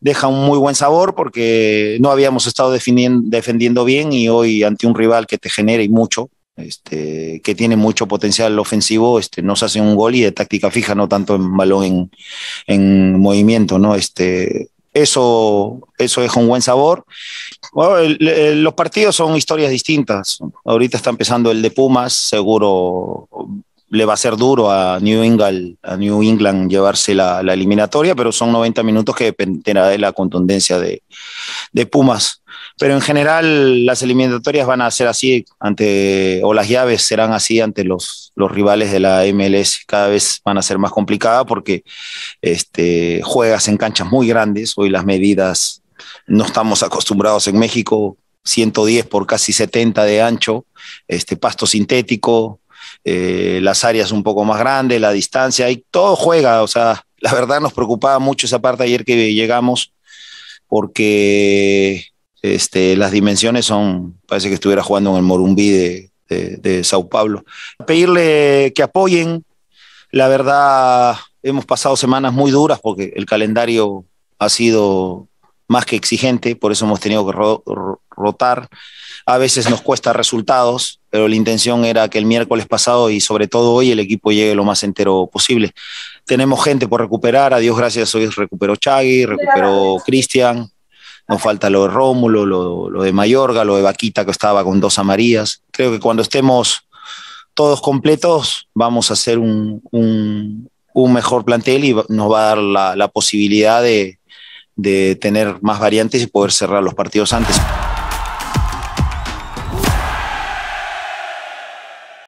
deja un muy buen sabor porque no habíamos estado defendiendo bien y hoy ante un rival que te genera y mucho, este, que tiene mucho potencial ofensivo, este, nos hace un gol y de táctica fija, no tanto en balón en, movimiento, ¿no? Este, eso, eso deja un buen sabor. los partidos son historias distintas. Ahorita está empezando el de Pumas, seguro le va a ser duro a New England, a New England llevarse la, la eliminatoria, pero son 90 minutos que dependerá de la contundencia de, de, Pumas. Pero en general las eliminatorias van a ser así ante, o las llaves serán así ante los, los rivales de la MLS. Cada vez van a ser más complicadas porque este, juegas en canchas muy grandes. Hoy las medidas no estamos acostumbrados en México. 110 por casi 70 de ancho, este pasto sintético, eh, las áreas un poco más grandes, la distancia, y todo juega. O sea, la verdad nos preocupaba mucho esa parte ayer que llegamos porque este, las dimensiones son, parece que estuviera jugando en el Morumbí de, de, de Sao Paulo. Pedirle que apoyen, la verdad hemos pasado semanas muy duras porque el calendario ha sido más que exigente, por eso hemos tenido que rotar. A veces nos cuesta resultados, pero la intención era que el miércoles pasado y sobre todo hoy el equipo llegue lo más entero posible. Tenemos gente por recuperar, a Dios gracias, hoy recuperó Chagui, recuperó Cristian, nos falta lo de Rómulo, lo, de Mayorga, lo de Vaquita que estaba con dos amarillas. Creo que cuando estemos todos completos vamos a hacer un, mejor plantel y nos va a dar la, posibilidad de, de tener más variantes y poder cerrar los partidos antes.